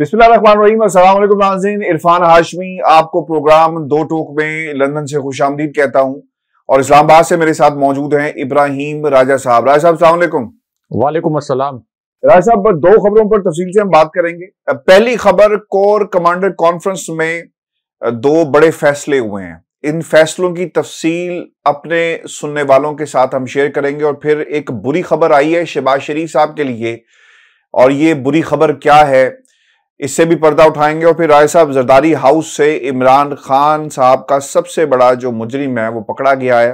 नाजीन इरफान हाशमी आपको प्रोग्राम दो टोक में लंदन से खुश आमदीद कहता हूँ और इस्लामाबाद से मेरे साथ मौजूद हैं इब्राहिम राजा साहब राजा साहब सलामकुम वालेकुम असलम राज साहब दो खबरों पर तफसील से हम बात करेंगे पहली खबर कोर कमांडर कॉन्फ्रेंस में दो बड़े फैसले हुए हैं इन फैसलों की तफसील अपने सुनने वालों के साथ हम शेयर करेंगे और फिर एक बुरी खबर आई है शहबाज शरीफ साहब के लिए और ये बुरी खबर क्या है इससे भी पर्दा उठाएंगे और फिर राय साहब जरदारी हाउस से इमरान खान साहब का सबसे बड़ा जो मुजरिम है वो पकड़ा गया है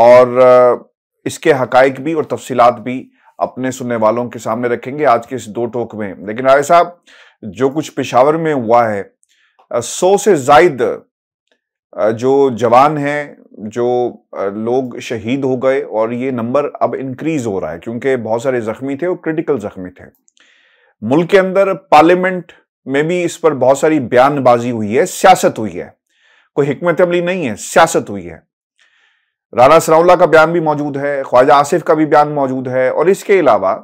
और इसके हकाइक भी और तफसीलात भी अपने सुनने वालों के सामने रखेंगे आज के इस दो टोक में लेकिन राय साहब जो कुछ पेशावर में हुआ है सौ से जायद जो जवान हैं जो लोग शहीद हो गए और ये नंबर अब इंक्रीज हो रहा है क्योंकि बहुत सारे जख्मी थे और क्रिटिकल जख्मी थे मुल्क के अंदर पार्लियामेंट में भी इस पर बहुत सारी बयानबाजी हुई है सियासत हुई है कोई हमत अमली नहीं है सियासत हुई है राणा सनाउल्ला का बयान भी मौजूद है ख्वाजा आसिफ का भी बयान मौजूद है और इसके अलावा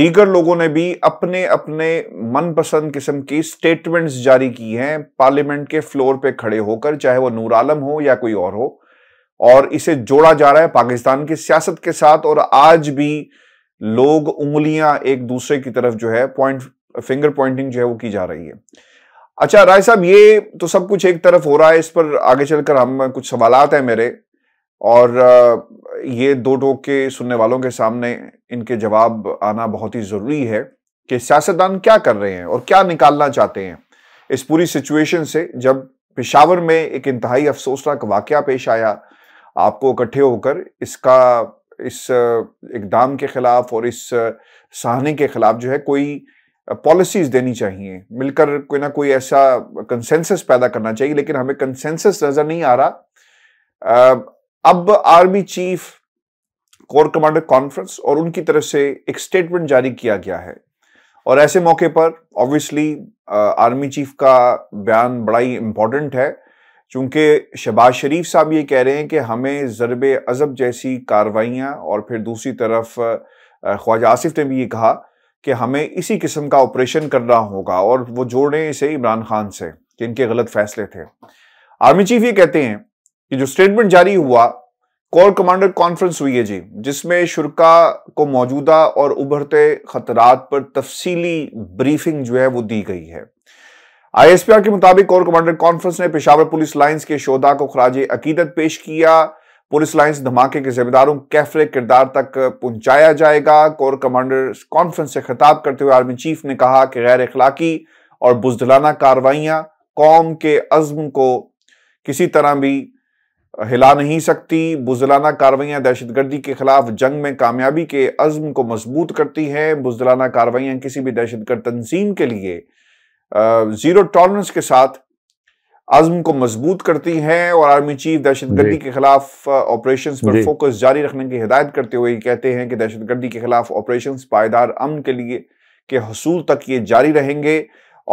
दीगर लोगों ने भी अपने अपने मनपसंद किस्म की स्टेटमेंट्स जारी की हैं पार्लियामेंट के फ्लोर पे खड़े होकर चाहे वो नूर आलम हो या कोई और हो और इसे जोड़ा जा रहा है पाकिस्तान की सियासत के साथ और आज भी लोग उंगलियां एक दूसरे की तरफ जो है पॉइंट फिंगर पॉइंटिंग जो है वो की जा रही है अच्छा राय साहब ये तो सब कुछ एक तरफ हो रहा है इस पर आगे चलकर हम कुछ सवाल हैं मेरे और ये दो टोक के सुनने वालों के सामने इनके जवाब आना बहुत ही ज़रूरी है कि सियासतदान क्या कर रहे हैं और क्या निकालना चाहते हैं इस पूरी सिचुएशन से जब पिशावर में एक इंतहाई अफसोसनाक वाक्य पेश आया आपको इकट्ठे होकर इसका इस इकदाम के ख़िलाफ़ और इस सहने के ख़िलाफ़ जो है कोई पॉलिसीज़ देनी चाहिए मिलकर कोई ना कोई ऐसा कंसेंसस पैदा करना चाहिए लेकिन हमें कंसेंसस नज़र नहीं आ रहा अब army chief corps commander conference और उनकी तरफ से एक स्टेटमेंट जारी किया गया है और ऐसे मौके पर ऑब्वियसली आर्मी चीफ का बयान बड़ा ही इंपॉर्टेंट है चूँकि शहबाज शरीफ साहब ये कह रहे हैं कि हमें ज़रब अज़ब जैसी कार्रवाइयाँ और फिर दूसरी तरफ ख्वाजा आसिफ ने भी ये कहा कि हमें इसी किस्म का ऑपरेशन करना होगा और वो जोड़ रहे हैं इसे इमरान खान से कि इनके गलत फैसले थे आर्मी चीफ ये कहते हैं कि जो स्टेटमेंट जारी हुआ कोर कमांडर कॉन्फ्रेंस हुई है जी जिसमें शुरा को मौजूदा और उभरते खतरात पर तफसीली ब्रीफिंग जो है वो दी गई है आईएसपीआर के मुताबिक कोर कमांडर कॉन्फ्रेंस ने पेशावर पुलिस लाइंस के शोधा को खराज अकीदत पेश किया पुलिस लाइंस धमाके के जिम्मेदारों कैफरे किरदार तक पहुंचाया जाएगा कोर कमांडर कॉन्फ्रेंस से खिताब करते हुए आर्मी चीफ ने कहा कि गैर इखलाकी और बुजदलाना कार्रवाइयां कौम के अज़म को किसी तरह भी हिला नहीं सकती बुजलाना कार्रवाइयाँ दहशतगर्दी के खिलाफ जंग में कामयाबी के अज़म को मजबूत करती हैं बुजलाना कार्रवाइयाँ किसी भी दहशतगर्द तनजीम के लिए जीरो टॉलरेंस के साथ आजम को मजबूत करती हैं और आर्मी चीफ दहशतगर्दी के खिलाफ ऑपरेशन पर फोकस जारी रखने की हिदायत करते हुए कहते हैं कि दहशतगर्दी के खिलाफ ऑपरेशन पायदार अमन के लिए के हसूल तक ये जारी रहेंगे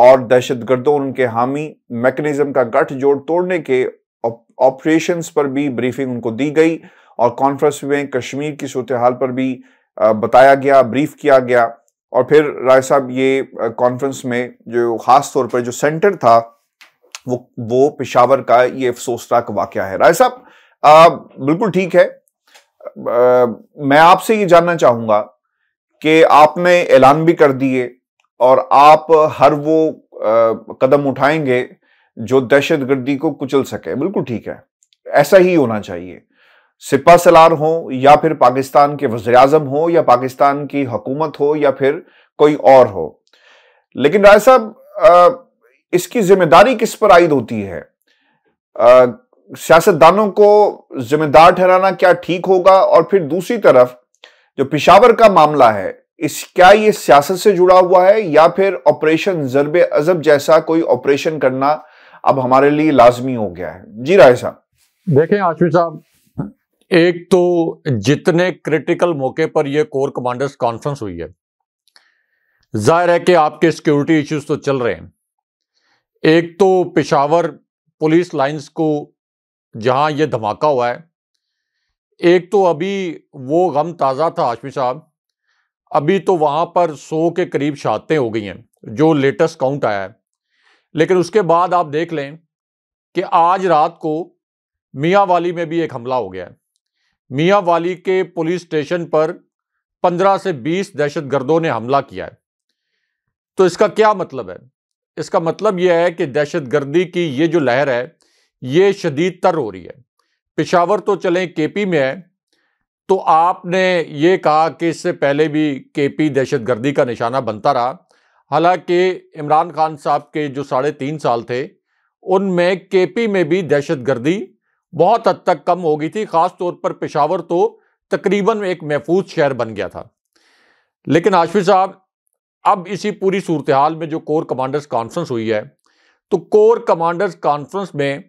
और दहशतगर्दों गर्दों उनके हामी मैकेनिज्म का गठजोड़ तोड़ने के ऑपरेशन पर भी ब्रीफिंग उनको दी गई और कॉन्फ्रेंस में कश्मीर की सूरत हाल पर भी बताया गया ब्रीफ किया गया और फिर राय साहब ये कॉन्फ्रेंस में जो खास तौर पर जो सेंटर था वो वो पिशावर का ये अफसोसनाक वाक़ है राय साहब बिल्कुल ठीक है आ, मैं आपसे ये जानना चाहूंगा कि आपने ऐलान भी कर दिए और आप हर वो आ, कदम उठाएंगे जो दहशत गर्दी को कुचल सके बिल्कुल ठीक है ऐसा ही होना चाहिए सिपा सलार हो या फिर पाकिस्तान के वजे अजम हो या पाकिस्तान की हुकूमत हो या फिर कोई और हो लेकिन राय साहब इसकी जिम्मेदारी किस पर आयद होती है सियासतदानों को जिम्मेदार ठहराना क्या ठीक होगा और फिर दूसरी तरफ जो पिशावर का मामला है इस क्या ये सियासत से जुड़ा हुआ है या फिर ऑपरेशन जरब अजब जैसा कोई ऑपरेशन करना अब हमारे लिए लाजमी हो गया है जी राय साहब देखें आशमी साहब एक तो जितने क्रिटिकल मौके पर यह कोर कमांडर्स कॉन्फ्रेंस हुई है जाहिर है कि आपके सिक्योरिटी इश्यूज तो चल रहे हैं एक तो पिशावर पुलिस लाइंस को जहां यह धमाका हुआ है एक तो अभी वो गम ताज़ा था आशमी साहब अभी तो वहाँ पर सौ के करीब शहादतें हो गई हैं जो लेटेस्ट काउंट आया है लेकिन उसके बाद आप देख लें कि आज रात को मियाँ वाली में भी एक हमला हो गया है मियाँ वाली के पुलिस स्टेशन पर 15 से 20 दहशतगर्दों ने हमला किया है तो इसका क्या मतलब है इसका मतलब यह है कि दहशतगर्दी की ये जो लहर है ये शदीद तर हो रही है पिशावर तो चलें केपी में है तो आपने ये कहा कि इससे पहले भी केपी दहशतगर्दी का निशाना बनता रहा हालांकि इमरान खान साहब के जो साढ़े तीन साल थे उनमें केपी में भी दहशतगर्दी बहुत हद तक कम हो गई थी ख़ासतौर पर पेशावर तो तकरीबन एक महफूज शहर बन गया था लेकिन आशफी साहब अब इसी पूरी सूरत हाल में जो कोर कमांडर्स कॉन्फ्रेंस हुई है तो कोर कमांडर्स कॉन्फ्रेंस में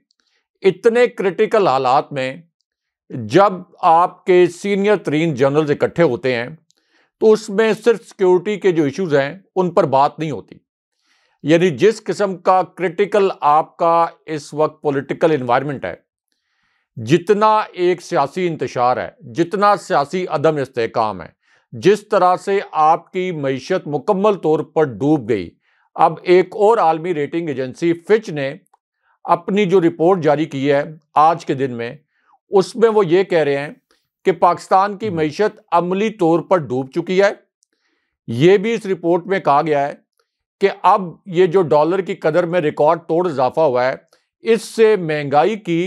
इतने क्रिटिकल हालात में जब आपके सीनियर तरीन जनरल्स इकट्ठे होते हैं तो उसमें सिर्फ सिक्योरिटी के जो इश्यूज हैं उन पर बात नहीं होती यानी जिस किस्म का क्रिटिकल आपका इस वक्त पॉलिटिकल इन्वायरमेंट है जितना एक सियासी इंतशार है जितना सियासी अदम इसकाम है जिस तरह से आपकी मीशत मुकम्मल तौर पर डूब गई अब एक और आलमी रेटिंग एजेंसी फिच ने अपनी जो रिपोर्ट जारी की है आज के दिन में उसमें वो ये कह रहे हैं कि पाकिस्तान की हम्म। मीशत अमली तौर पर डूब चुकी है ये भी इस रिपोर्ट में कहा गया है कि अब ये जो डॉलर की कदर में रिकॉर्ड तोड़ इजाफा हुआ है इससे महंगाई की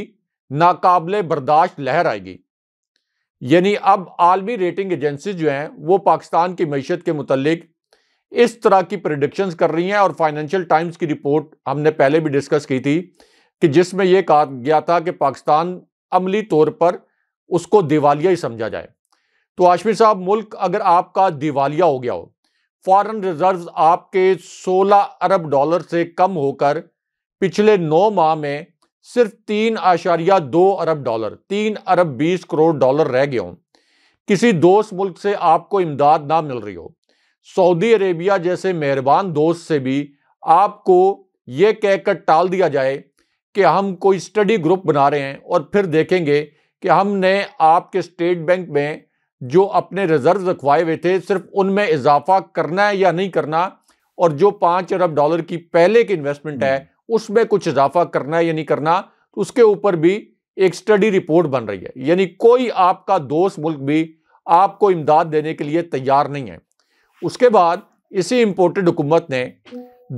नाकबले बर्दाश्त लहर आएगी यानी अब आलमी रेटिंग एजेंसी जो हैं वो पाकिस्तान की मीशत के मतलब इस तरह की प्रडिक्शंस कर रही हैं और फाइनेंशियल टाइम्स की रिपोर्ट हमने पहले भी डिस्कस की थी कि जिसमें यह कहा गया था कि पाकिस्तान अमली तौर पर उसको दिवालिया ही समझा जाए तो आशमी साहब मुल्क अगर आपका दिवालिया हो गया हो फॉरेन रिजर्व्स आपके 16 अरब डॉलर से कम होकर पिछले नौ माह में सिर्फ तीन आशारिया दो अरब डॉलर तीन अरब बीस करोड़ डॉलर रह गए हों किसी दोस्त मुल्क से आपको इमदाद ना मिल रही हो सऊदी अरेबिया जैसे मेहरबान दोस्त से भी आपको ये कहकर टाल दिया जाए कि हम कोई स्टडी ग्रुप बना रहे हैं और फिर देखेंगे कि हमने आपके स्टेट बैंक में जो अपने रिजर्व रखवाए हुए थे सिर्फ उनमें इजाफा करना है या नहीं करना और जो पाँच अरब डॉलर की पहले की इन्वेस्टमेंट है हम्म। उसमें कुछ इजाफा करना है या नहीं करना तो उसके ऊपर भी एक स्टडी रिपोर्ट बन रही है यानी कोई आपका दोस्त मुल्क भी आपको इमदाद देने के लिए तैयार नहीं है उसके बाद इसी इम्पोर्टेड हुकूमत ने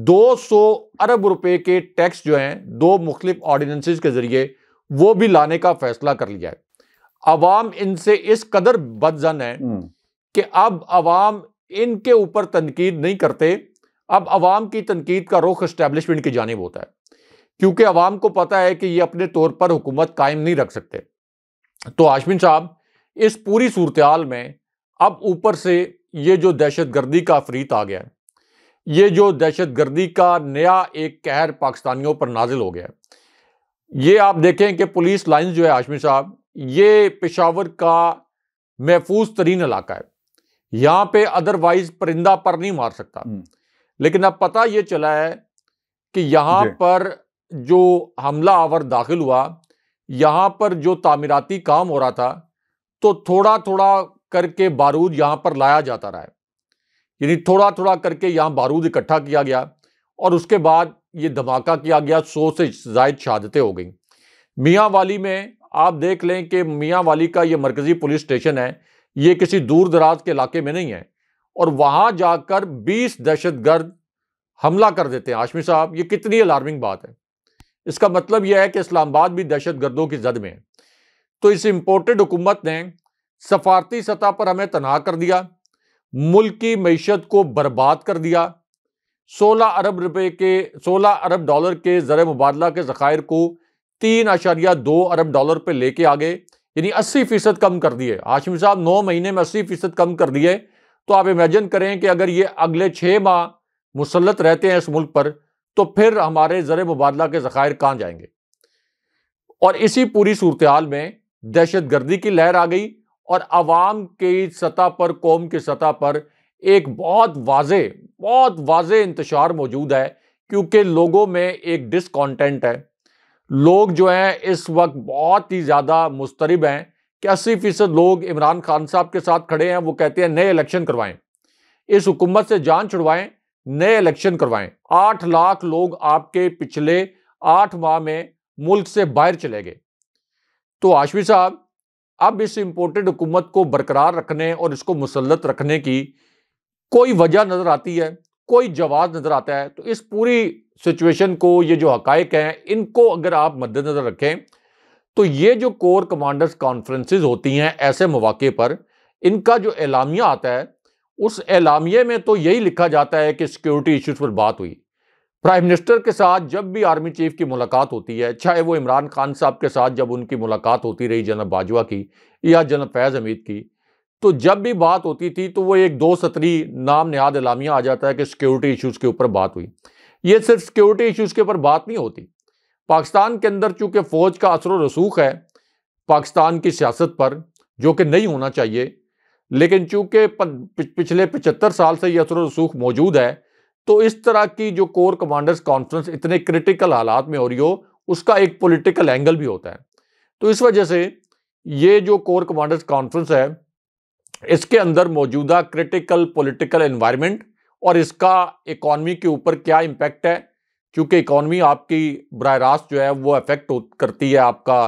200 अरब रुपए के टैक्स जो हैं दो मुख्तफ ऑर्डीनेंस के जरिए वो भी लाने का फैसला कर लिया है अवाम इनसे इस कदर बदजन है हम्म। कि अब अवाम इनके ऊपर तनकीद नहीं करते अब अवाम की तनकीद का रुख इस्टेबलिशमेंट की जानब होता है क्योंकि अवाम को पता है कि ये अपने तौर पर हुकूमत कायम नहीं रख सकते तो आशमिन साहब इस पूरी सूरत में अब ऊपर से ये जो दहशत गर्दी का अफरीत आ गया है ये जो दहशत गर्दी का नया एक कहर पाकिस्तानियों पर नाजिल हो गया है ये आप देखें कि पुलिस लाइन जो है आशमिन साहब ये पेशावर का महफूज तरीन इलाका है यहाँ पे अदरवाइज परिंदा पर नहीं मार सकता हम्म। लेकिन अब पता यह चला है कि यहाँ पर जो हमला आवर दाखिल हुआ यहाँ पर जो तामीराती काम हो रहा था तो थोड़ा थोड़ा करके बारूद यहाँ पर लाया जाता रहा है यानी थोड़ा थोड़ा करके यहाँ बारूद इकट्ठा किया गया और उसके बाद ये धमाका किया गया सौ से जायद शहादतें हो गई मियाँ वाली में आप देख लें कि मियाँ वाली का ये मरकज़ी पुलिस स्टेशन है ये किसी दूर दराज के इलाके में नहीं है और वहां जाकर 20 दहशतगर्द हमला कर देते हैं आशमी साहब ये कितनी अलार्मिंग बात है इसका मतलब यह है कि इस्लामाबाद भी दहशत गर्दों की जद में है तो इस इम्पोर्टेड हुकूमत ने सफारती सतह पर हमें तनहा कर दिया मुल्क की मीशत को बर्बाद कर दिया 16 अरब रुपए के 16 अरब डॉलर के ज़र मुबादला के ज़खायर को तीन आशारिया दो अरब डॉलर पर लेके आ गए यानी अस्सी फीसद कम कर दिए हाशमी साहब नौ महीने में अस्सी फीसद कम कर दिए तो आप इमेजिन करें कि अगर ये अगले छः माह मुसलत रहते हैं इस मुल्क पर तो फिर हमारे ज़र मुबादला के ज़खायर कहाँ जाएंगे और इसी पूरी सूरत हाल में दहशत गर्दी की लहर आ गई और आवाम की सतह पर कौम की सतह पर एक बहुत वाज बहुत वाज इंतशार मौजूद है क्योंकि लोगों में एक डिसकॉन्टेंट है लोग जो हैं इस वक्त बहुत ही ज़्यादा मुस्तरब हैं कि अस्सी फीसद लोग इमरान खान साहब के साथ खड़े हैं वो कहते हैं नए इलेक्शन करवाएं इस हुकूमत से जान छुड़वाएं नए इलेक्शन करवाएं आठ लाख लोग आपके पिछले आठ माह में मुल्क से बाहर चले गए तो आशमी साहब अब इस इम्पोर्टेड हुकूमत को बरकरार रखने और इसको मुसलत रखने की कोई वजह नज़र आती है कोई जवाब नज़र आता है तो इस पूरी सिचुएशन को ये जो हकैक हैं इनको अगर आप मद्देनज़र रखें तो ये जो कोर कमांडर्स कॉन्फ्रेंसिस होती हैं ऐसे मौाक़े पर इनका जो एलामिया आता है उस एलामिया में तो यही लिखा जाता है कि सिक्योरिटी इश्यूज़ पर बात हुई प्राइम मिनिस्टर के साथ जब भी आर्मी चीफ की मुलाकात होती है चाहे वो इमरान खान साहब के साथ जब उनकी मुलाकात होती रही जनब बाजवा की या जनब फैज़ हमीद की तो जब भी बात होती थी तो वो एक दो सतरी नाम नहाद इलामिया आ जाता है कि सिक्योरिटी इश्यूज़ के ऊपर बात हुई ये सिर्फ सिक्योरिटी इश्यूज़ के ऊपर बात नहीं होती पाकिस्तान के अंदर चूँकि फ़ौज का असर रसूख है पाकिस्तान की सियासत पर जो कि नहीं होना चाहिए लेकिन चूँकि पिछले पचहत्तर साल से यह असर रसूख मौजूद है तो इस तरह की जो कोर कमांडर्स कॉन्फ्रेंस इतने क्रिटिकल हालात में हो रही हो उसका एक पॉलिटिकल एंगल भी होता है तो इस वजह से ये जो कोर कमांडर्स कॉन्फ्रेंस है इसके अंदर मौजूदा क्रिटिकल पॉलिटिकल एनवायरनमेंट और इसका इकॉनमी के ऊपर क्या इम्पैक्ट है क्योंकि इकॉनमी आपकी बर रास्त जो है वो अफेक्ट करती है आपका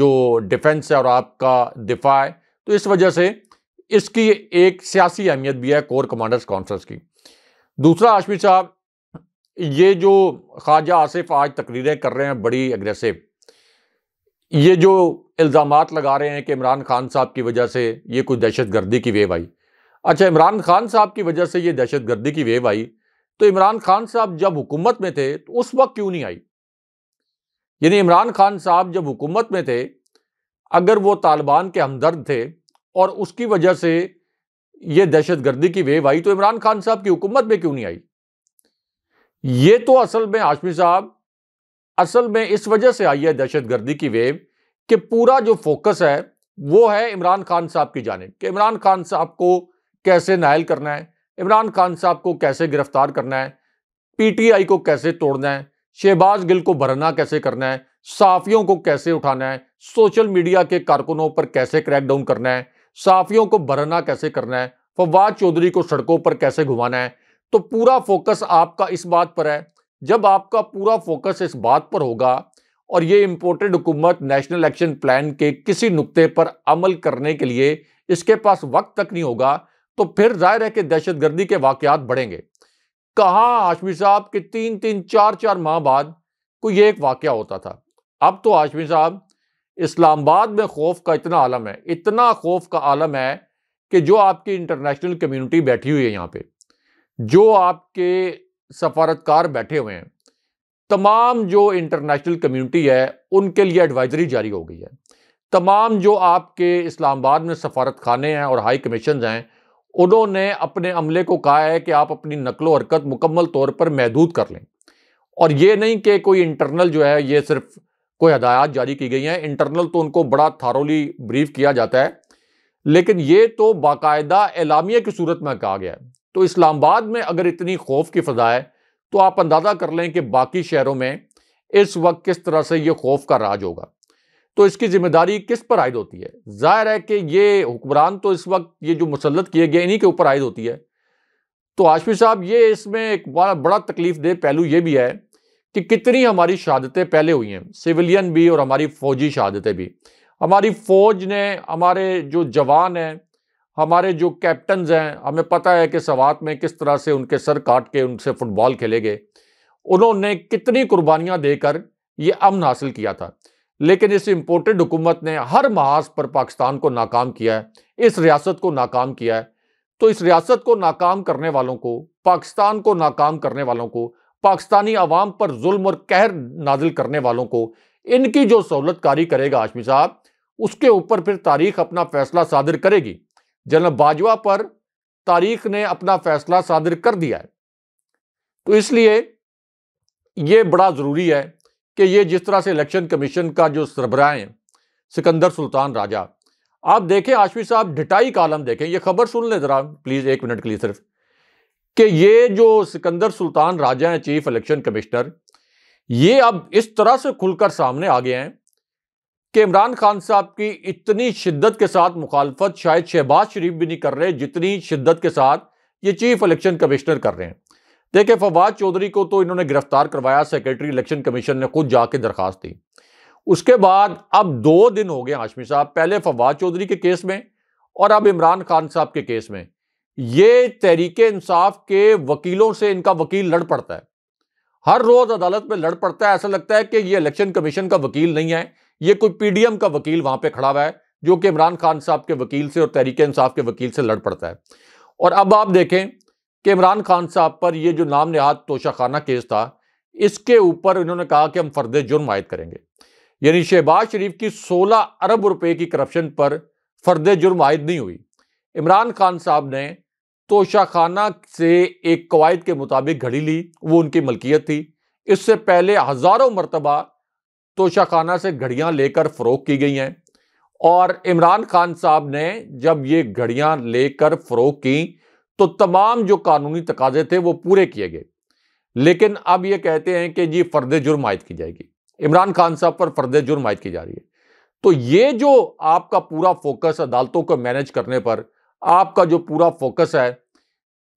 जो डिफेंस है और आपका दिफा है तो इस वजह से इसकी एक सियासी अहमियत भी है कोर कमांडर्स कॉन्फ्रेंस की दूसरा आशमी साहब ये जो ख्वाजा आसिफ आज तकरीरें कर रहे हैं बड़ी एग्रेसिव ये जो इल्ज़ाम लगा रहे हैं कि इमरान खान साहब की वजह से ये कुछ दहशत गर्दी की वेव आई अच्छा इमरान खान साहब की वजह से ये दहशत गर्दी की वेव आई तो इमरान खान साहब जब हुकूमत में थे तो उस वक्त क्यों नहीं आई यानी इमरान खान साहब जब हुकूमत में थे अगर वो तालिबान के हमदर्द थे और उसकी वजह से ये दहशत गर्दी की वेव आई तो इमरान खान साहब की हुकूमत में क्यों नहीं आई ये तो असल में आशमी साहब असल में इस वजह से आई है दहशत गर्दी की वेव कि पूरा जो फोकस है वो है इमरान खान साहब की जानेब कि इमरान खान साहब को कैसे नायल करना है इमरान खान साहब को कैसे गिरफ्तार करना है पीटीआई को कैसे तोड़ना है शहबाज गिल को भरना कैसे करना है साफियों को कैसे उठाना है सोशल मीडिया के कारकुनों पर कैसे क्रैकडाउन करना है साफियों को भरना कैसे करना है फवाद चौधरी को सड़कों पर कैसे घुमाना है तो पूरा फोकस आपका इस बात पर है जब आपका पूरा फोकस इस बात पर होगा और ये इम्पोर्टेड हुकूमत नेशनल एक्शन प्लान के किसी नुक्ते पर अमल करने के लिए इसके पास वक्त तक नहीं होगा तो फिर जाहिर है कि दहशत गर्दी के वाकत बढ़ेंगे कहाँ हाशमी साहब के तीन तीन चार चार माह बाद को ये एक वाक़ होता था अब तो हाशमी साहब इस्लामाबाद में खौफ का इतना आलम है इतना खौफ का आलम है कि जो आपकी इंटरनेशनल कम्युनिटी बैठी हुई है यहाँ पे जो आपके सफारतकार बैठे हुए हैं तमाम जो इंटरनेशनल कम्युनिटी है उनके लिए एडवाइजरी जारी हो गई है तमाम जो आपके इस्लामाबाद में सफारत खाने हैं और हाई कमीशन हैं उन्होंने अपने अमले को कहा है कि आप अपनी नकलो हरकत मुकम्मल तौर पर महदूद कर लें और ये नहीं कि कोई इंटरनल जो है ये सिर्फ कोई हदायत जारी की गई हैं इंटरनल तो उनको बड़ा थारोली ब्रीफ किया जाता है लेकिन ये तो बाकायदा एलामिया की सूरत में कहा गया है तो इस्लामाबाद में अगर इतनी खौफ की फ़जा है तो आप अंदाज़ा कर लें कि बाकी शहरों में इस वक्त किस तरह से ये खौफ का राज होगा तो इसकी जिम्मेदारी किस पर आयद होती है जाहिर है कि ये हुक्मरान तो इस वक्त ये जो मुसलत किए गए इन्हीं के ऊपर आयद होती है तो आशफी साहब ये इसमें एक बड़ा बड़ा तकलीफ दे पहलू ये भी है कि कितनी हमारी शहादतें पहले हुई हैं सिविलियन भी और हमारी फौजी शहादतें भी हमारी फौज ने हमारे जो जवान हैं हमारे जो कैप्टन हैं हमें पता है कि सवात में किस तरह से उनके सर काट के उनसे फुटबॉल खेले गए उन्होंने कितनी कुर्बानियाँ देकर ये अमन हासिल किया था लेकिन इस इम्पोर्टेड हुकूमत ने हर महाज पर पाकिस्तान को नाकाम किया है इस रियासत को नाकाम किया है तो इस रियासत को नाकाम करने वालों को पाकिस्तान को नाकाम करने वालों को पाकिस्तानी आवाम पर जुल्म और कहर नाजिल करने वालों को इनकी जो सहूलत कारी करेगा आशमी साहब उसके ऊपर फिर तारीख अपना फैसला सादिर करेगी जनरल बाजवा पर तारीख ने अपना फैसला सादिर कर दिया है तो इसलिए ये बड़ा ज़रूरी है कि ये जिस तरह से इलेक्शन कमीशन का जो सरबराह है सिकंदर सुल्तान राजा आप देखें आशफी साहब ढिटाई कालम देखें ये खबर सुन लें ज़रा प्लीज़ एक मिनट के लिए सिर्फ कि ये जो सिकंदर सुल्तान राजा हैं चीफ इलेक्शन कमिश्नर ये अब इस तरह से खुलकर सामने आ गए हैं कि इमरान खान साहब की इतनी शिद्दत के साथ मुखालफत शायद शहबाज शरीफ भी नहीं कर रहे जितनी शिद्दत के साथ ये चीफ इलेक्शन कमिश्नर कर रहे हैं देखिए फवाद चौधरी को तो इन्होंने गिरफ्तार करवाया सेक्रेटरी इलेक्शन कमीशन ने खुद जाके दरखास्त दी उसके बाद अब दो दिन हो गए हाशमी साहब पहले फवाद चौधरी के केस में और अब इमरान खान साहब के केस में ये तहरीक इंसाफ के वकीलों से इनका वकील लड़ पड़ता है हर रोज अदालत में लड़ पड़ता है ऐसा लगता है कि ये इलेक्शन कमीशन का वकील नहीं है ये कोई पीडीएम का वकील वहां पे खड़ा हुआ है जो कि इमरान खान साहब के वकील से और तहरीक इंसाफ के वकील से लड़ पड़ता है और अब आप देखें कि इमरान खान साहब पर यह जो नाम नहाद तोशाखाना केस था इसके ऊपर इन्होंने कहा कि हम फर्द जुर्म आयद करेंगे यानी शहबाज शरीफ की 16 अरब रुपए की करप्शन पर फर्द जुर्म आयद नहीं हुई इमरान खान साहब ने तोशाखाना से एक कवायद के मुताबिक घड़ी ली वो उनकी मलकियत थी इससे पहले हज़ारों मरतबा तोशाखाना से घड़ियां लेकर फ़रोख की गई हैं और इमरान खान साहब ने जब ये घड़ियां लेकर फ़रोख की तो तमाम जो कानूनी तकाजे थे वो पूरे किए गए लेकिन अब ये कहते हैं कि जी फर्द जुर्म आयद की जाएगी इमरान खान साहब पर फर्द जुर्म आयद की जा रही है तो ये जो आपका पूरा फोकस अदालतों को मैनेज करने पर आपका जो पूरा फोकस है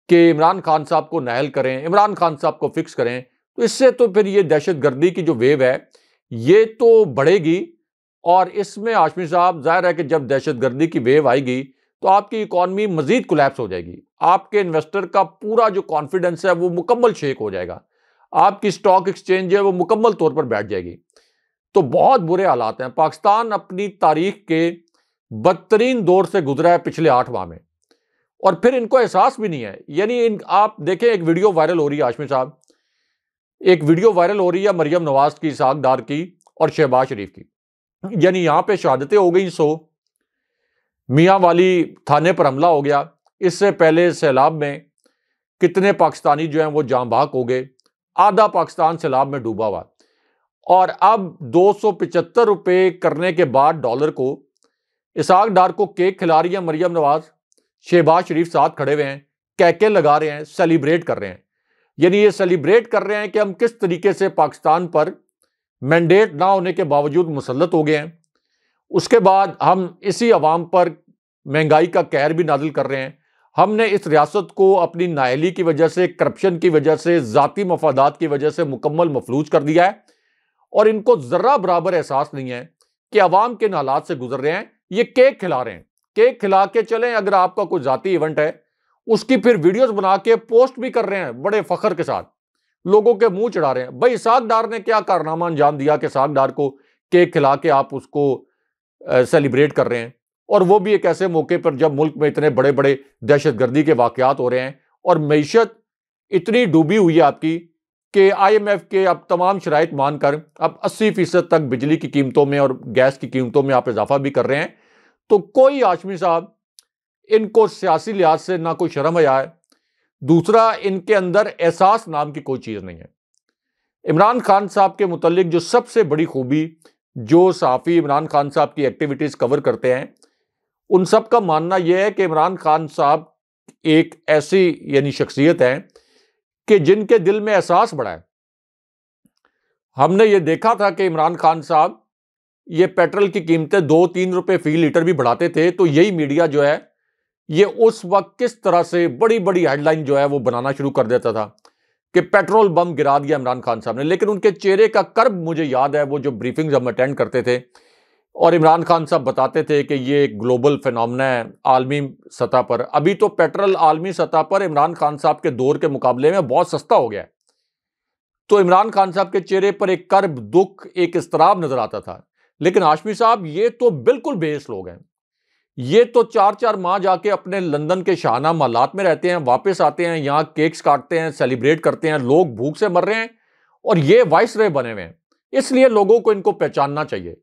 कि इमरान खान साहब को नहल करें इमरान खान साहब को फिक्स करें तो इससे तो फिर ये दहशत गर्दी की जो वेव है ये तो बढ़ेगी और इसमें आशमी साहब जाहिर है कि जब दहशत गर्दी की वेव आएगी तो आपकी इकॉनमी मजीद कोलैप्स हो जाएगी आपके इन्वेस्टर का पूरा जो कॉन्फिडेंस है वो मुकम्मल शेक हो जाएगा आपकी स्टॉक एक्सचेंज है वो मुकम्मल तौर पर बैठ जाएगी तो बहुत बुरे हालात हैं पाकिस्तान अपनी तारीख के बदतरीन दौर से गुजरा है पिछले आठ माह में और फिर इनको एहसास भी नहीं है यानी इन आप देखें एक वीडियो वायरल हो रही है आशमी साहब एक वीडियो वायरल हो रही है मरियम नवाज की सागदार की और शहबाज शरीफ की यानी यहाँ पे शहादतें हो गई सो मियाँ वाली थाने पर हमला हो गया इससे पहले सैलाब में कितने पाकिस्तानी जो हैं वो जाम बाक हो गए आधा पाकिस्तान सैलाब में डूबा हुआ और अब दो सौ पिचहत्तर रुपये करने के बाद डॉलर को इसाक डार को केक खिला रही है मरियम नवाज शहबाज शरीफ साथ खड़े हुए हैं कैके लगा रहे हैं सेलिब्रेट कर रहे हैं यानी ये सेलिब्रेट कर रहे हैं कि हम किस तरीके से पाकिस्तान पर मैंडेट ना होने के बावजूद मुसलत हो गए हैं उसके बाद हम इसी आवाम पर महंगाई का कहर भी नादिल कर रहे हैं हमने इस रियासत को अपनी नायली की वजह से करप्शन की वजह से ज़ाती मफादात की वजह से मुकम्मल मफलूज कर दिया है और इनको ज़र्रा बराबर एहसास नहीं है कि आवाम किन हालात से गुजर रहे हैं ये केक खिला रहे हैं केक खिला के चलें अगर आपका कोई ज़ाती इवेंट है उसकी फिर वीडियोस बना के पोस्ट भी कर रहे हैं बड़े फखर के साथ लोगों के मुंह चढ़ा रहे हैं भाई सागदार ने क्या कारनामा अंजाम दिया कि सागदार को केक खिला के आप उसको सेलिब्रेट कर रहे हैं और वो भी एक ऐसे मौके पर जब मुल्क में इतने बड़े बड़े दहशतगर्दी के वाकयात हो रहे हैं और मीशत इतनी डूबी हुई है आपकी कि आईएमएफ के अब तमाम शराइ मानकर अब 80 फीसद तक बिजली की कीमतों में और गैस की कीमतों में आप इजाफा भी कर रहे हैं तो कोई आशमी साहब इनको सियासी लिहाज से ना कोई शर्म आया है दूसरा इनके अंदर एहसास नाम की कोई चीज़ नहीं है इमरान खान साहब के मुतलिक जो सबसे बड़ी खूबी जो सहाफ़ी इमरान खान साहब की एक्टिविटीज़ कवर करते हैं उन सब का मानना यह है कि इमरान खान साहब एक ऐसी यानी शख्सियत हैं कि जिनके दिल में एहसास बढ़ा है हमने ये देखा था कि इमरान खान साहब ये पेट्रोल की कीमतें दो तीन रुपए फी लीटर भी बढ़ाते थे तो यही मीडिया जो है ये उस वक्त किस तरह से बड़ी बड़ी हेडलाइन जो है वो बनाना शुरू कर देता था कि पेट्रोल बम गिरा दिया इमरान खान साहब ने लेकिन उनके चेहरे का कर्ब मुझे याद है वो जो ब्रीफिंग हम अटेंड करते थे और इमरान खान साहब बताते थे कि ये एक ग्लोबल फिनमना है आलमी सतह पर अभी तो पेट्रोल आलमी सतह पर इमरान खान साहब के दौर के मुकाबले में बहुत सस्ता हो गया है तो इमरान खान साहब के चेहरे पर एक कर्ब दुख एक इसतराब नज़र आता था लेकिन आशमी साहब ये तो बिल्कुल बेस लोग हैं ये तो चार चार माह जाके अपने लंदन के शाहाना मालात में रहते हैं वापस आते हैं यहाँ केक्स काटते हैं सेलिब्रेट करते हैं लोग भूख से मर रहे हैं और ये वाइस रे बने हुए हैं इसलिए लोगों को इनको पहचानना चाहिए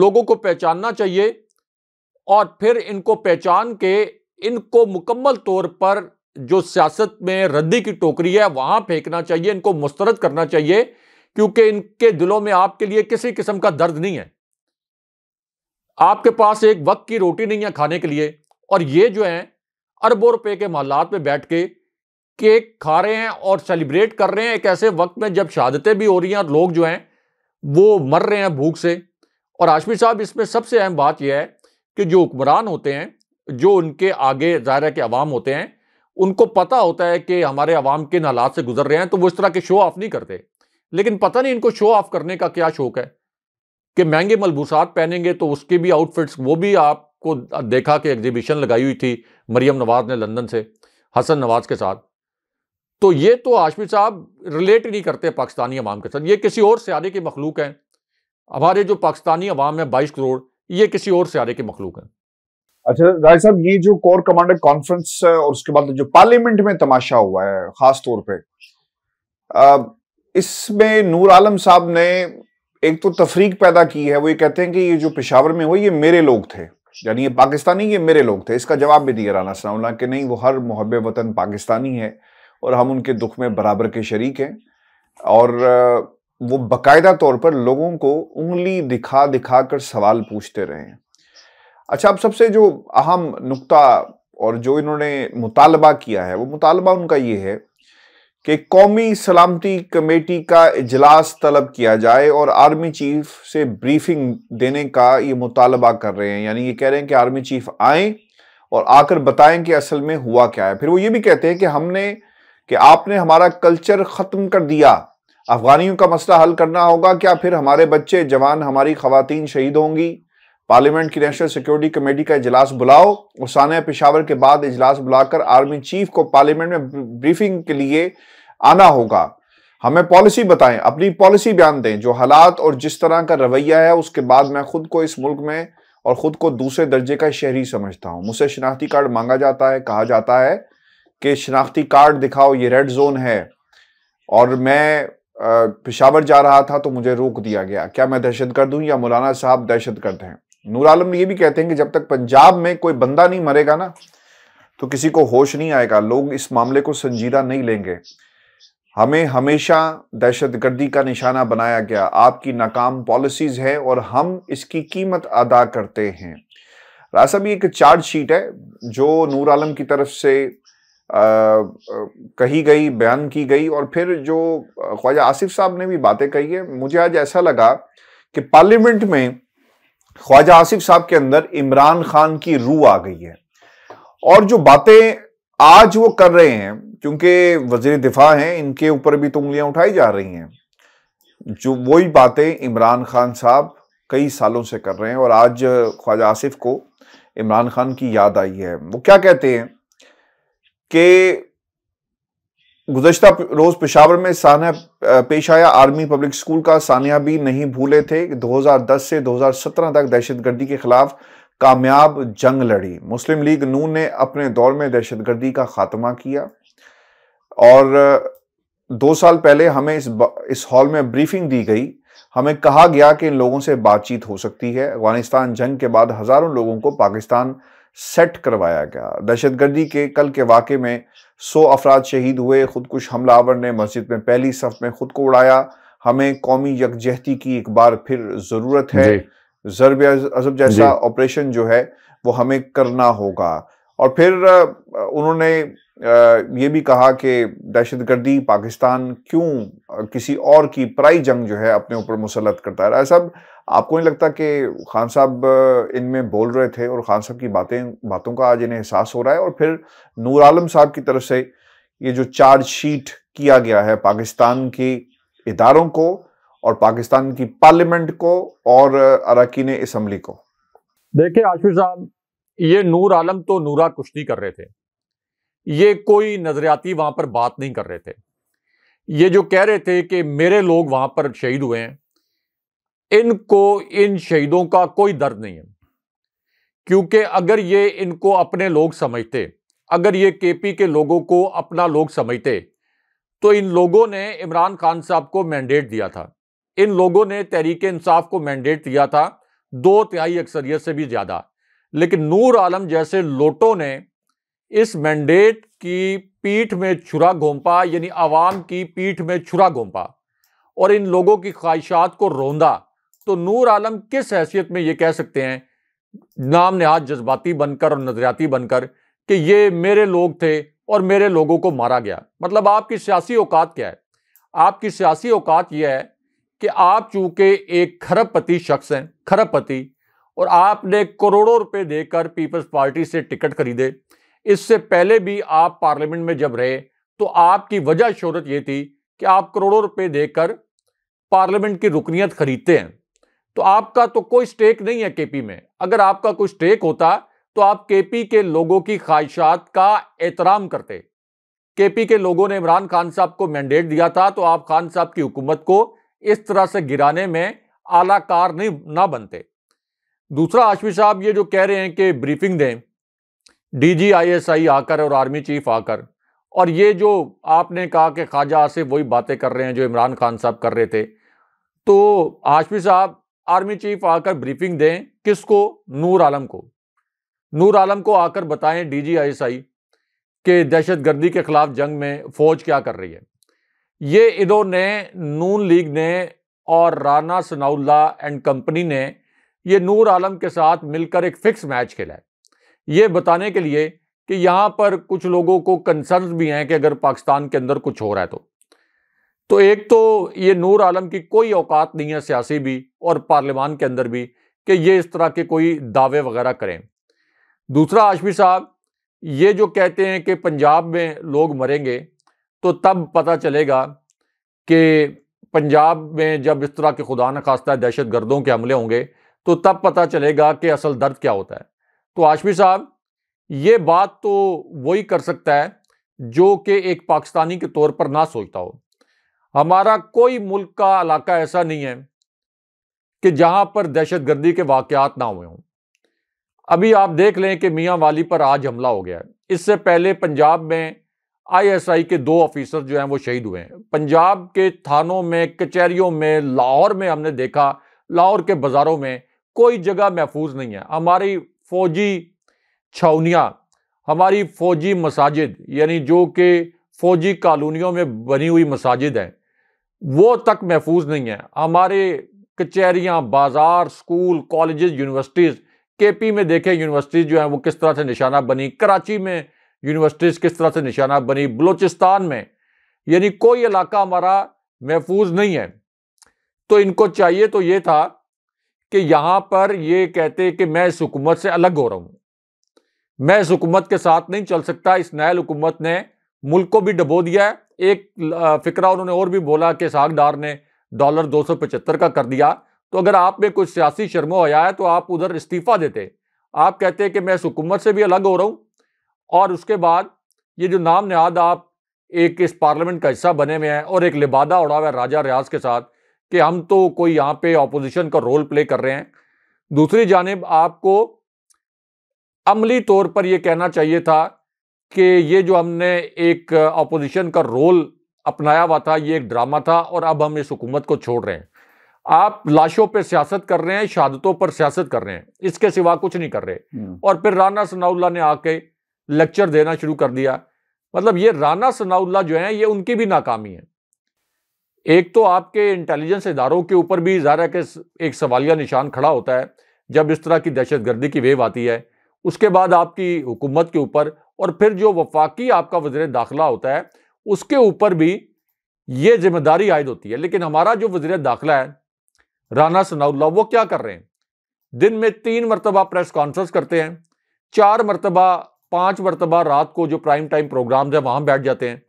लोगों को पहचानना चाहिए और फिर इनको पहचान के इनको मुकम्मल तौर पर जो सियासत में रद्दी की टोकरी है वहां फेंकना चाहिए इनको मुस्तरद करना चाहिए क्योंकि इनके दिलों में आपके लिए किसी किस्म का दर्द नहीं है आपके पास एक वक्त की रोटी नहीं है खाने के लिए और ये जो है अरबों रुपए के मालात पे बैठ के केक खा रहे हैं और सेलिब्रेट कर रहे हैं एक ऐसे वक्त में जब शहादतें भी हो रही हैं और लोग जो हैं वो मर रहे हैं भूख से और आशमी साहब इसमें सबसे अहम बात यह है कि जो हुक्मरान होते हैं जो उनके आगे ज़ाहिर के अवाम होते हैं उनको पता होता है कि हमारे अवाम किन हालात से गुजर रहे हैं तो वो इस तरह के शो ऑफ नहीं करते लेकिन पता नहीं इनको शो ऑफ करने का क्या शौक है कि महंगे मलबूसात पहनेंगे तो उसके भी आउटफिट्स वो भी आपको देखा कि एग्जीबिशन लगाई हुई थी मरियम नवाज ने लंदन से हसन नवाज के साथ तो ये तो आशमी साहब रिलेट ही नहीं करते पाकिस्तानी अवाम के साथ ये किसी और सियारे के मखलूक हैं हमारे जो पाकिस्तानी अवाम है बाईस करोड़ ये किसी और सियारे के मखलूक हैं अच्छा राय साहब ये जो कोर कमांडर कॉन्फ्रेंस और उसके बाद जो पार्लियामेंट में तमाशा हुआ है खास तौर पे इसमें नूर आलम साहब ने एक तो तफरीक पैदा की है वो ये कहते हैं कि ये जो पेशावर में हुए ये मेरे लोग थे यानी ये पाकिस्तानी ये मेरे लोग थे इसका जवाब भी दिया राना सनाउल्ला कि नहीं वो हर मोहब्ब वतन पाकिस्तानी है और हम उनके दुख में बराबर के शरीक हैं और वो बाकायदा तौर पर लोगों को उंगली दिखा दिखा कर सवाल पूछते रहे अच्छा अब सबसे जो अहम नुकता और जो इन्होंने मुतालबा किया है वो मुतालबा उनका ये है कि कौमी सलामती कमेटी का इजलास तलब किया जाए और आर्मी चीफ से ब्रीफिंग देने का ये मुतालबा कर रहे हैं यानी ये कह रहे हैं कि आर्मी चीफ आए और आकर बताएं कि असल में हुआ क्या है फिर वो ये भी कहते हैं कि हमने कि आपने हमारा कल्चर ख़त्म कर दिया अफगानियों का मसला हल करना होगा क्या फिर हमारे बच्चे जवान हमारी खातन शहीद होंगी पार्लियामेंट की नेशनल सिक्योरिटी कमेटी का इजलास बुलाओ उसाना पिशावर के बाद इजलास बुलाकर आर्मी चीफ को पार्लियामेंट में ब्रीफिंग के लिए आना होगा हमें पॉलिसी बताएं अपनी पॉलिसी बयान दें जो हालात और जिस तरह का रवैया है उसके बाद मैं खुद को इस मुल्क में और ख़ुद को दूसरे दर्जे का शहरी समझता हूँ मुझसे शिनाख्ती कार्ड मांगा जाता है कहा जाता है कि शिनाख्ती कार्ड दिखाओ ये रेड जोन है और मैं पिशावर जा रहा था तो मुझे रोक दिया गया क्या मैं दहशत कर हूँ या मौलाना साहब दहशत करते हैं नूर आलम ये भी कहते हैं कि जब तक पंजाब में कोई बंदा नहीं मरेगा ना तो किसी को होश नहीं आएगा लोग इस मामले को संजीदा नहीं लेंगे हमें हमेशा दहशतगर्दी का निशाना बनाया गया आपकी नाकाम पॉलिसीज हैं और हम इसकी कीमत अदा करते हैं रासा भी एक चार्जशीट है जो नूर आलम की तरफ से आ, आ, कही गई बयान की गई और फिर जो ख्वाजा आसिफ साहब ने भी बातें कही है मुझे आज ऐसा लगा कि पार्लियामेंट में ख्वाजा आसिफ साहब के अंदर इमरान खान की रूह आ गई है और जो बातें आज वो कर रहे हैं क्योंकि वजीर दिफा हैं इनके ऊपर भी तो उंगलियां उठाई जा रही हैं जो वही बातें इमरान खान साहब कई सालों से कर रहे हैं और आज ख्वाजा आसिफ को इमरान खान की याद आई है वो क्या कहते हैं कि गुजशत रोज पेशावर में सानिया पेश आया आर्मी पब्लिक स्कूल का सानिया भी नहीं भूले थे 2010 से 2017 तक दहशतगर्दी के खिलाफ कामयाब जंग लड़ी मुस्लिम लीग नून ने अपने दौर में दहशतगर्दी का खात्मा किया और दो साल पहले हमें इस इस हॉल में ब्रीफिंग दी गई हमें कहा गया कि इन लोगों से बातचीत हो सकती है अफगानिस्तान जंग के बाद हज़ारों लोगों को पाकिस्तान सेट करवाया गया दहशतगर्दी के कल के वाक़े में सौ अफराद शहीद हुए खुदकुश हमलावर ने मस्जिद में पहली सफ में खुद को उड़ाया हमें कौमी यकजहती की एक बार फिर ज़रूरत है ज़रब अजब जैसा ऑपरेशन जो है वो हमें करना होगा और फिर उन्होंने ये भी कहा कि दहशतगर्दी पाकिस्तान क्यों किसी और की पराई जंग जो है अपने ऊपर मुसलत करता है राय साहब आपको नहीं लगता कि खान साहब इनमें बोल रहे थे और खान साहब की बातें बातों का आज इन्हें एहसास हो रहा है और फिर नूर आलम साहब की तरफ से ये जो चार्जशीट किया गया है पाकिस्तान के इदारों को और पाकिस्तान की पार्लियामेंट को और अरकान इसम्बली को देखिए आशू साहब ये नूर आलम तो नूरा कुश्ती कर रहे थे ये कोई नजरियाती वहां पर बात नहीं कर रहे थे ये जो कह रहे थे कि मेरे लोग वहां पर शहीद हुए हैं इनको इन शहीदों का कोई दर्द नहीं है क्योंकि अगर ये इनको अपने लोग समझते अगर ये केपी के लोगों को अपना लोग समझते तो इन लोगों ने इमरान खान साहब को मैंडेट दिया था इन लोगों ने तहरीक इंसाफ को मैंडेट दिया था दो तिहाई अक्सरियत से भी ज़्यादा लेकिन नूर आलम जैसे लोटों ने इस मैंडेट की पीठ में छुरा घोंपा यानी आवाम की पीठ में छुरा घोंपा और इन लोगों की ख्वाहिशात को रोंदा तो नूर आलम किस हैसियत में ये कह सकते हैं नाम नहाज जज्बाती बनकर और नजरियाती बनकर कि ये मेरे लोग थे और मेरे लोगों को मारा गया मतलब आपकी सियासी औकात क्या है आपकी सियासी औकात यह है कि आप चूंकि एक खरबपति शख्स हैं खरबपति और आपने करोड़ों रुपए देकर पीपल्स पार्टी से टिकट खरीदे इससे पहले भी आप पार्लियामेंट में जब रहे तो आपकी वजह शहरत ये थी कि आप करोड़ों रुपए देकर पार्लियामेंट की रुकनीत खरीदते हैं तो आपका तो कोई स्टेक नहीं है केपी में अगर आपका कोई स्टेक होता तो आप केपी के लोगों की ख्वाहिशात का एहतराम करते केपी के लोगों ने इमरान खान साहब को मैंडेट दिया था तो आप खान साहब की हुकूमत को इस तरह से गिराने में आलाकार नहीं ना बनते दूसरा आशमी साहब ये जो कह रहे हैं कि ब्रीफिंग दें एस आई आकर और आर्मी चीफ आकर और ये जो आपने कहा कि ख्वाजा आसिफ वही बातें कर रहे हैं जो इमरान खान साहब कर रहे थे तो आशमी साहब आर्मी चीफ आकर ब्रीफिंग दें किसको नूर आलम को नूर आलम को आकर बताएं डीजी आईएसआई के दहशतगर्दी के खिलाफ जंग में फौज क्या कर रही है ये इन्होंने नून लीग ने और राना सनाउल्ला एंड कंपनी ने ये नूर आलम के साथ मिलकर एक फिक्स मैच खेला है ये बताने के लिए कि यहाँ पर कुछ लोगों को कंसर्न भी हैं कि अगर पाकिस्तान के अंदर कुछ हो रहा है तो तो एक तो ये नूर आलम की कोई औकात नहीं है सियासी भी और पार्लियामान के अंदर भी कि ये इस तरह के कोई दावे वगैरह करें दूसरा आशमी साहब ये जो कहते हैं कि पंजाब में लोग मरेंगे तो तब पता चलेगा कि पंजाब में जब इस तरह के खुदा न खास्ता दहशत गर्दों के हमले होंगे तो तब पता चलेगा कि असल दर्द क्या होता है तो आशमी साहब ये बात तो वही कर सकता है जो कि एक पाकिस्तानी के तौर पर ना सोचता हो हमारा कोई मुल्क का इलाका ऐसा नहीं है कि जहां पर दहशत गर्दी के वाकत ना हुए हों अभी आप देख लें कि मियाँ वाली पर आज हमला हो गया है इससे पहले पंजाब में आईएसआई के दो ऑफिसर जो हैं वो शहीद हुए हैं पंजाब के थानों में कचहरियों में लाहौर में हमने देखा लाहौर के बाज़ारों में कोई जगह महफूज नहीं है हमारी फौजी छावनियाँ हमारी फौजी मसाजिद यानी जो कि फौजी कॉलोनियों में बनी हुई मसाजिद हैं वो तक महफूज नहीं है हमारे कचहरियाँ बाज़ार school college universities K P में देखें यूनिवर्सिटीज़ जो हैं वो किस तरह से निशाना बनी कराची में यूनिवर्सिटीज़ किस तरह से निशाना बनी बलूचिस्तान में यानी कोई इलाका हमारा महफूज नहीं है तो इनको चाहिए तो ये था कि यहां पर ये कहते कि मैं इस हुकूमत से अलग हो रहा हूं मैं इस हुकूमत के साथ नहीं चल सकता इस नायल हुकूमत ने मुल्क को भी डबो दिया है एक फिक्रा उन्होंने और भी बोला कि सागदार ने डॉलर दो सौ पचहत्तर का कर दिया तो अगर आप में कुछ सियासी शर्मो आया है तो आप उधर इस्तीफा देते आप कहते कि मैं इस हुकूमत से भी अलग हो रहा हूँ और उसके बाद ये जो नाम नहाद आप एक इस पार्लियामेंट का हिस्सा बने हुए हैं और एक लिबादा उड़ा हुआ है राजा रियाज के साथ कि हम तो कोई यहाँ पे ऑपोजिशन का रोल प्ले कर रहे हैं दूसरी जानब आपको अमली तौर पर यह कहना चाहिए था कि ये जो हमने एक ऑपोजिशन का रोल अपनाया हुआ था ये एक ड्रामा था और अब हम इस हुकूमत को छोड़ रहे हैं आप लाशों पर सियासत कर रहे हैं शहादतों पर सियासत कर रहे हैं इसके सिवा कुछ नहीं कर रहे हम्म। और फिर राना सनाउल्ला ने आके लेक्चर देना शुरू कर दिया मतलब ये राना सनाउल्ला जो है ये उनकी भी नाकामी है एक तो आपके इंटेलिजेंस इदारों के ऊपर भी ज़ाहिर के एक सवालिया निशान खड़ा होता है जब इस तरह की दहशत गर्दी की वेव आती है उसके बाद आपकी हुकूमत के ऊपर और फिर जो वफाकी आपका वजर दाखिला होता है उसके ऊपर भी ये जिम्मेदारी आयद होती है लेकिन हमारा जो वजीर दाखिला है राना सनाउल्ला वो क्या कर रहे हैं दिन में तीन मरतबा प्रेस कॉन्फ्रेंस करते हैं चार मरतबा पाँच मरतबा रात को जो प्राइम टाइम प्रोग्राम्स हैं वहाँ बैठ जाते हैं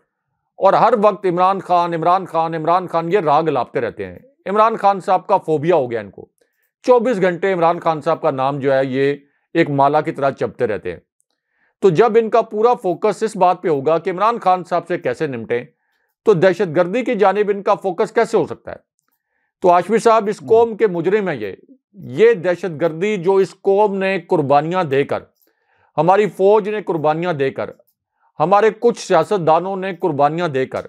और हर वक्त इमरान खान इमरान खान इमरान खान ये राग लापते रहते हैं इमरान खान साहब का फोबिया हो गया इनको 24 घंटे इमरान खान साहब का नाम जो है ये एक माला की तरह चपते रहते हैं तो जब इनका पूरा फोकस इस बात पे होगा कि इमरान खान साहब से कैसे निमटें तो दहशतगर्दी की जानब इनका फोकस कैसे हो सकता है तो आशमी साहब इस कौम के मुजरिम है ये ये दहशतगर्दी जो इस कौम ने कुर्बानियां देकर हमारी फौज ने कुर्बानियां देकर हमारे कुछ सियासतदानों ने कुर्बानियां देकर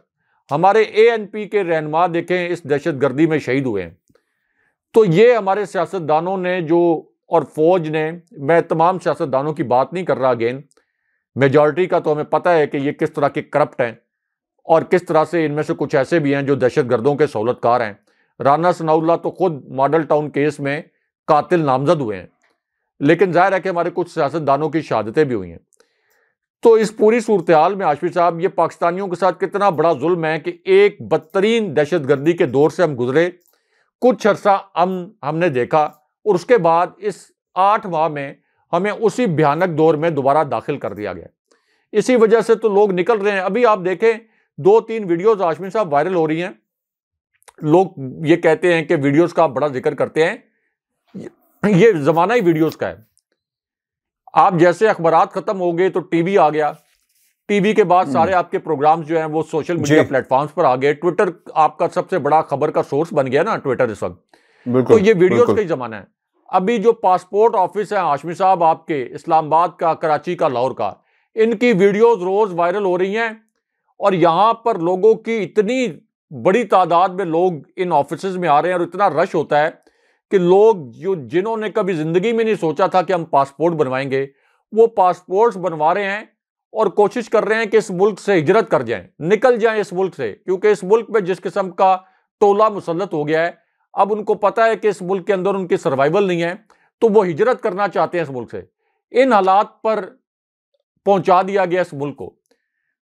हमारे एएनपी के रहनमा देखे इस दहशतगर्दी में शहीद हुए हैं तो ये हमारे सियासतदानों ने जो और फौज ने मैं तमाम सियासतदानों की बात नहीं कर रहा अगेन मेजॉरिटी का तो हमें पता है कि ये किस तरह के करप्ट हैं और किस तरह से इनमें से कुछ ऐसे भी हैं जो दहशत गर्दों के सहूलतकार हैं राना सनाउल्ला तो खुद मॉडल टाउन केस में कातिल नामजद हुए हैं लेकिन जाहिर है कि हमारे कुछ सियासतदानों की शहादतें भी हुई हैं तो इस पूरी सूरत हाल में आशफी साहब ये पाकिस्तानियों के साथ कितना बड़ा जुल्म है कि एक बदतरीन दहशत गर्दी के दौर से हम गुजरे कुछ अरसा अम हमने देखा और उसके बाद इस आठ माह में हमें उसी भयानक दौर में दोबारा दाखिल कर दिया गया इसी वजह से तो लोग निकल रहे हैं अभी आप देखें दो तीन वीडियोस आशमी साहब वायरल हो रही हैं लोग ये कहते हैं कि वीडियोस का बड़ा जिक्र करते हैं ये ज़माना ही वीडियोस का है आप जैसे अखबार खत्म हो गए तो टीवी आ गया टीवी के बाद सारे हम्म। आपके प्रोग्राम जो हैं वो सोशल मीडिया प्लेटफॉर्म्स पर आ गए ट्विटर आपका सबसे बड़ा खबर का सोर्स बन गया ना ट्विटर इस वक्त तो ये वीडियोस का ही जमाना है अभी जो पासपोर्ट ऑफिस है आशमी साहब आपके इस्लामाबाद का कराची का लाहौर का इनकी वीडियोज रोज वायरल हो रही हैं और यहाँ पर लोगों की इतनी बड़ी तादाद में लोग इन ऑफिस में आ रहे हैं और इतना रश होता है कि लोग जो जिन्होंने कभी ज़िंदगी में नहीं सोचा था कि हम पासपोर्ट बनवाएंगे वो पासपोर्ट्स बनवा रहे हैं और कोशिश कर रहे हैं कि इस मुल्क से हिजरत कर जाएं निकल जाएं इस मुल्क से क्योंकि इस मुल्क में जिस किस्म का टोला मुसलत हो गया है अब उनको पता है कि इस मुल्क के अंदर उनकी सर्वाइवल नहीं है तो वो हिजरत करना चाहते हैं इस मुल्क से इन हालात पर पहुंचा दिया गया इस मुल्क को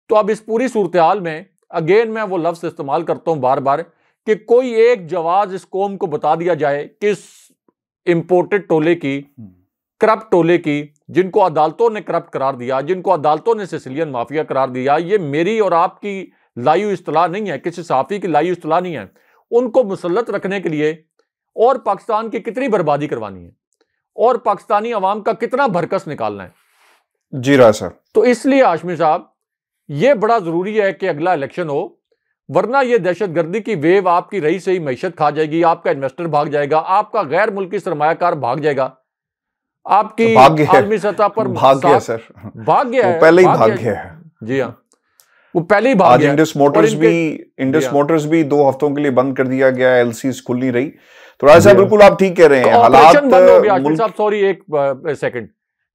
तो अब इस पूरी सूरत हाल में अगेन मैं वो लफ्ज़ इस्तेमाल करता हूँ बार बार कि कोई एक जवाज इस कौम को बता दिया जाए कि इस इम्पोर्टेड टोले की करप्ट हम्म। टोले की जिनको अदालतों ने करप्ट करार दिया जिनको अदालतों ने सिसिलियन माफिया करार दिया ये मेरी और आपकी लाइव अतलाह नहीं है किसी साफ़ी की लाइव अतलाह नहीं है उनको मुसलत रखने के लिए और पाकिस्तान की कितनी बर्बादी करवानी है और पाकिस्तानी अवाम का कितना भरकस निकालना है जी राय साहब तो इसलिए आशमी साहब ये बड़ा ज़रूरी है कि अगला इलेक्शन हो वरना ये दहशतगर्दी की वेव आपकी रही सही मीशत खा जाएगी आपका इन्वेस्टर भाग जाएगा आपका गैर मुल्की सरमाकार भाग जाएगा आपकी तो आलमी सतह पर भाग गया सर भाग गया है पहले ही भाग गया है जी हाँ वो पहले ही भाग इंडस मोटर्स भी इंडस मोटर्स हाँ। भी दो हफ्तों के लिए बंद कर दिया गया एलसी खुल नहीं रही तो राज साहब हाँ। बिल्कुल आप ठीक कह रहे हैं हालात साहब सॉरी एक सेकंड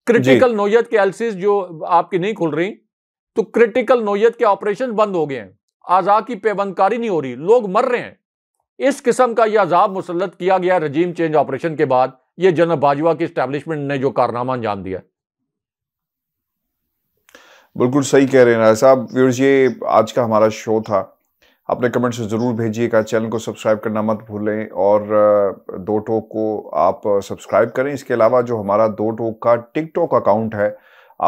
क्रिटिकल नोयत के एलसीज जो आपकी नहीं खुल रही तो क्रिटिकल नोयत के ऑपरेशन बंद हो गए हैं आज़ा की पेबंदकारी नहीं हो रही लोग मर रहे हैं इस किस्म का यह अजाब मुसलत किया गया रजीम चेंज ऑपरेशन के बाद यह जनरल बाजवा की स्टैब्लिशमेंट ने जो कारनामा अंजाम दिया बिल्कुल सही कह रहे हैं नायर साहब व्यूर्स ये आज का हमारा शो था अपने कमेंट्स ज़रूर भेजिएगा चैनल को सब्सक्राइब करना मत भूलें और दो टोक को आप सब्सक्राइब करें इसके अलावा जो हमारा दो टोक का टिकटॉक अकाउंट है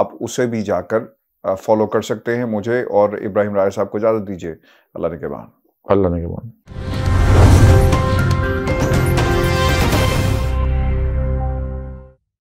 आप उसे भी जाकर फॉलो कर सकते हैं मुझे और इब्राहिम राय साहब को इजाज़त दीजिए अल्लाह ने के बहान अल्लाह ने के बहान